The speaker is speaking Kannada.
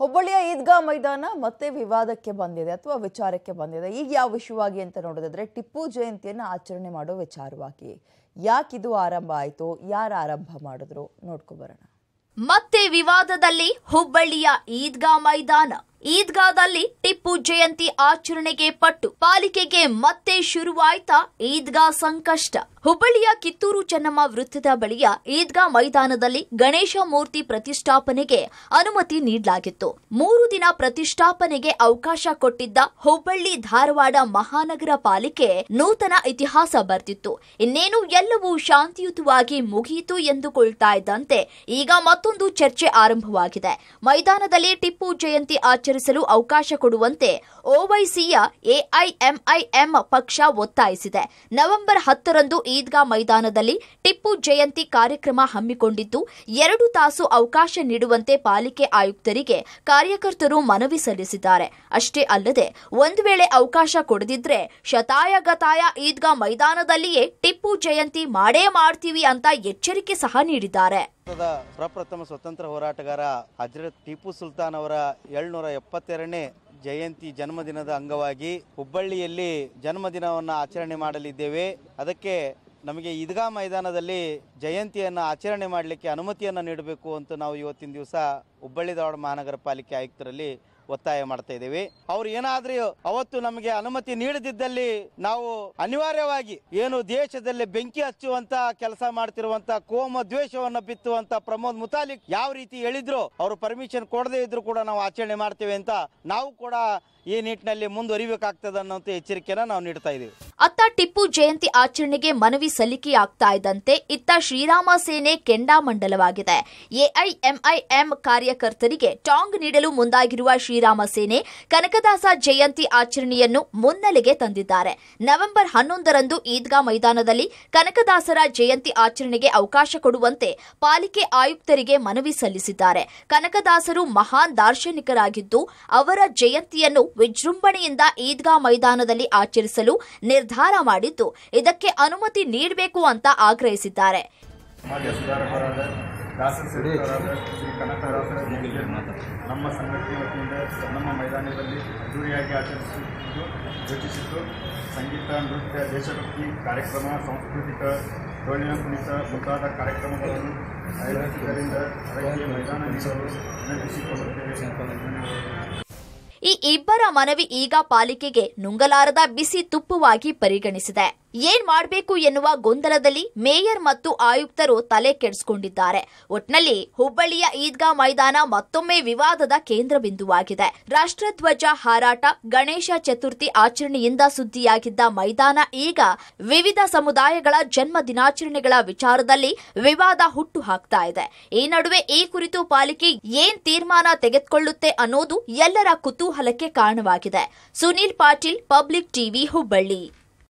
ಹುಬ್ಬಳ್ಳಿಯ ಈದ್ಗಾ ಮೈದಾನ ಮತ್ತೆ ವಿವಾದಕ್ಕೆ ಬಂದಿದೆ ಅಥವಾ ವಿಚಾರಕ್ಕೆ ಬಂದಿದೆ ಈಗ ಯಾವ ವಿಷಯವಾಗಿ ಅಂತ ನೋಡೋದಾದ್ರೆ ಟಿಪ್ಪು ಜಯಂತಿಯನ್ನು ಆಚರಣೆ ಮಾಡೋ ವಿಚಾರವಾಗಿ ಯಾಕಿದು ಆರಂಭ ಆಯಿತು ಯಾರು ಆರಂಭ ಮಾಡಿದ್ರು ನೋಡ್ಕೊಬರೋಣ ಮತ್ತೆ ವಿವಾದದಲ್ಲಿ ಹುಬ್ಬಳ್ಳಿಯ ಈದ್ಗಾ ಮೈದಾನ ಈದ್ಗಾದಲ್ಲಿ ಟಿಪ್ಪು ಜಯಂತಿ ಆಚರಣೆಗೆ ಪಟ್ಟು ಪಾಲಿಕೆಗೆ ಮತ್ತೆ ಶುರುವಾಯ್ತಾ ಈದ್ಗಾ ಸಂಕಷ್ಟ ಹುಬ್ಬಳ್ಳಿಯ ಕಿತ್ತೂರು ಚೆನ್ನಮ್ಮ ವೃತ್ತದ ಬಳಿಯ ಈದ್ಗಾ ಮೈದಾನದಲ್ಲಿ ಗಣೇಶ ಮೂರ್ತಿ ಪ್ರತಿಷ್ಠಾಪನೆಗೆ ಅನುಮತಿ ನೀಡಲಾಗಿತ್ತು ಮೂರು ದಿನ ಪ್ರತಿಷ್ಠಾಪನೆಗೆ ಅವಕಾಶ ಕೊಟ್ಟಿದ್ದ ಹುಬ್ಬಳ್ಳಿ ಧಾರವಾಡ ಮಹಾನಗರ ಪಾಲಿಕೆ ನೂತನ ಇತಿಹಾಸ ಬರ್ತಿತ್ತು ಇನ್ನೇನು ಎಲ್ಲವೂ ಶಾಂತಿಯುತವಾಗಿ ಮುಗಿಯಿತು ಎಂದುಕೊಳ್ತಾ ಇದ್ದಂತೆ ಈಗ ಮತ್ತೊಂದು ಚರ್ಚೆ ಆರಂಭವಾಗಿದೆ ಮೈದಾನದಲ್ಲಿ ಟಿಪ್ಪು ಜಯಂತಿ ಆಚರಣೆ ಆಚರಿಸಲು ಅವಕಾಶ ಕೊಡುವಂತೆ ಓವೈಸಿಯ ಎಐಎಂಐಎಂ ಪಕ್ಷ ಒತ್ತಾಯಿಸಿದೆ ನವೆಂಬರ್ ಹತ್ತರಂದು ಈದ್ಗಾ ಮೈದಾನದಲ್ಲಿ ಟಿಪ್ಪು ಜಯಂತಿ ಕಾರ್ಯಕ್ರಮ ಹಮ್ಮಿಕೊಂಡಿದ್ದು ಎರಡು ತಾಸು ಅವಕಾಶ ನೀಡುವಂತೆ ಪಾಲಿಕೆ ಆಯುಕ್ತರಿಗೆ ಕಾರ್ಯಕರ್ತರು ಮನವಿ ಸಲ್ಲಿಸಿದ್ದಾರೆ ಅಷ್ಟೇ ಅಲ್ಲದೆ ಒಂದು ವೇಳೆ ಅವಕಾಶ ಕೊಡದಿದ್ರೆ ಶತಾಯಗತಾಯ ಈದ್ಗಾ ಮೈದಾನದಲ್ಲಿಯೇ ಟಿಪ್ಪು ಜಯಂತಿ ಮಾಡೇ ಮಾಡ್ತೀವಿ ಅಂತ ಎಚ್ಚರಿಕೆ ಸಹ ನೀಡಿದ್ದಾರೆ ಭಾರತದ ಪ್ರಪ್ರಥಮ ಸ್ವತಂತ್ರ ಹೋರಾಟಗಾರ ಹಜರತ್ ಟಿಪ್ಪು ಸುಲ್ತಾನ್ ಅವರ ಏಳ್ನೂರ ಎಪ್ಪತ್ತೆರಡನೇ ಜಯಂತಿ ಜನ್ಮದಿನದ ಅಂಗವಾಗಿ ಹುಬ್ಬಳ್ಳಿಯಲ್ಲಿ ಜನ್ಮದಿನವನ್ನು ಆಚರಣೆ ಮಾಡಲಿದ್ದೇವೆ ಅದಕ್ಕೆ ನಮಗೆ ಈದ್ಗಾ ಮೈದಾನದಲ್ಲಿ ಜಯಂತಿಯನ್ನು ಆಚರಣೆ ಮಾಡಲಿಕ್ಕೆ ಅನುಮತಿಯನ್ನು ನೀಡಬೇಕು ಅಂತ ನಾವು ಇವತ್ತಿನ ದಿವಸ ಹುಬ್ಬಳ್ಳಿ ಧಾರವಾಡ ಮಹಾನಗರ ಪಾಲಿಕೆ ಆಯುಕ್ತರಲ್ಲಿ ಒತ್ತಾಯ ಮಾಡ್ತಾ ಇದ್ದೀವಿ ಅವ್ರು ಏನಾದ್ರೂ ಅವತ್ತು ನಮಗೆ ಅನುಮತಿ ನೀಡದಿದ್ದಲ್ಲಿ ನಾವು ಅನಿವಾರ್ಯವಾಗಿ ಏನು ದೇಶದಲ್ಲಿ ಬೆಂಕಿ ಹಚ್ಚುವಂತ ಕೆಲಸ ಮಾಡ್ತಿರುವಂತ ಕೋಮ ದ್ವೇಷವನ್ನು ಬಿತ್ತುವಂತ ಪ್ರಮೋದ್ ಮುತಾಲಿಕ್ ಯಾವ ರೀತಿ ಹೇಳಿದ್ರು ಅವರು ಪರ್ಮಿಷನ್ ಕೊಡದೇ ಇದ್ರು ಕೂಡ ನಾವು ಆಚರಣೆ ಮಾಡ್ತೇವೆ ಅಂತ ನಾವು ಕೂಡ ಈ ನಿಟ್ಟಿನಲ್ಲಿ ಮುಂದುವರಿಬೇಕಾಗ್ತದೆ ಅನ್ನೋಂಥ ಎಚ್ಚರಿಕೆಯನ್ನು ನಾವು ನೀಡ್ತಾ ಇದ್ದೀವಿ ಅತ್ತ ಟಿಪ್ಪು ಜಯಂತಿ ಆಚರಣೆಗೆ ಮನವಿ ಸಲ್ಲಿಕೆಯಾಗ್ತಾ ಇದ್ದಂತೆ ಇತ್ತ ಶ್ರೀರಾಮ ಸೇನೆ ಕೆಂಡಾಮಂಡಲವಾಗಿದೆ ಎಐಎಂಐಎಂ ಕಾರ್ಯಕರ್ತರಿಗೆ ಟಾಂಗ್ ನೀಡಲು ಮುಂದಾಗಿರುವ ಶ್ರೀರಾಮ ಸೇನೆ ಕನಕದಾಸ ಜಯಂತಿ ಆಚರಣೆಯನ್ನು ಮುನ್ನೆಲೆಗೆ ತಂದಿದ್ದಾರೆ ನವೆಂಬರ್ ಹನ್ನೊಂದರಂದು ಈದ್ಗಾ ಮೈದಾನದಲ್ಲಿ ಕನಕದಾಸರ ಜಯಂತಿ ಆಚರಣೆಗೆ ಅವಕಾಶ ಕೊಡುವಂತೆ ಪಾಲಿಕೆ ಆಯುಕ್ತರಿಗೆ ಮನವಿ ಸಲ್ಲಿಸಿದ್ದಾರೆ ಕನಕದಾಸರು ಮಹಾನ್ ದಾರ್ಶನಿಕರಾಗಿದ್ದು ಅವರ ಜಯಂತಿಯನ್ನು ವಿಜೃಂಭಣೆಯಿಂದ ಈದ್ಗಾ ಮೈದಾನದಲ್ಲಿ ಆಚರಿಸಲು ನಿರ್ಧಾರ ನಿರ್ಧಾರ ಮಾಡಿದ್ದು ಇದಕ್ಕೆ ಅನುಮತಿ ನೀಡಬೇಕು ಅಂತ ಆಗ್ರಹಿಸಿದ್ದಾರೆ ನಮ್ಮ ಸಂಘಟನೆ ನಮ್ಮ ಮೈದಾನದಲ್ಲಿ ಸಂಗೀತ ನೃತ್ಯ ದೇಶಭಕ್ತಿ ಕಾರ್ಯಕ್ರಮ ಸಾಂಸ್ಕೃತಿಕ ಕಾರ್ಯಕ್ರಮಗಳನ್ನು ಮೈದಾನ ಈ ಇಬ್ಬರ ಮನವಿ ಈಗ ಪಾಲಿಕೆಗೆ ನುಂಗಲಾರದ ಬಿಸಿ ತುಪ್ಪವಾಗಿ ಪರಿಗಣಿಸಿದೆ ಏನ್ ಮಾಡಬೇಕು ಎನ್ನುವ ಗೊಂದಲದಲ್ಲಿ ಮೇಯರ್ ಮತ್ತು ಆಯುಕ್ತರು ತಲೆ ಕೆಡಿಸಿಕೊಂಡಿದ್ದಾರೆ ಒಟ್ನಲ್ಲಿ ಹುಬ್ಬಳ್ಳಿಯ ಈದ್ಗಾ ಮೈದಾನ ಮತ್ತೊಮ್ಮೆ ವಿವಾದದ ಕೇಂದ್ರ ಬಿಂದುವಾಗಿದೆ ರಾಷ್ಟ್ರಧ್ವಜ ಹಾರಾಟ ಗಣೇಶ ಚತುರ್ಥಿ ಆಚರಣೆಯಿಂದ ಸುದ್ದಿಯಾಗಿದ್ದ ಮೈದಾನ ಈಗ ವಿವಿಧ ಸಮುದಾಯಗಳ ಜನ್ಮ ದಿನಾಚರಣೆಗಳ ವಿಚಾರದಲ್ಲಿ ವಿವಾದ ಹುಟ್ಟು ಹಾಕ್ತಾ ಇದೆ ಈ ನಡುವೆ ಈ ಕುರಿತು ಪಾಲಿಕೆ ಏನ್ ತೀರ್ಮಾನ ತೆಗೆದುಕೊಳ್ಳುತ್ತೆ ಅನ್ನೋದು ಎಲ್ಲರ ಕುತೂಹಲಕ್ಕೆ ಕಾರಣವಾಗಿದೆ ಸುನೀಲ್ ಪಾಟೀಲ್ ಪಬ್ಲಿಕ್ ಟಿವಿ ಹುಬ್ಬಳ್ಳಿ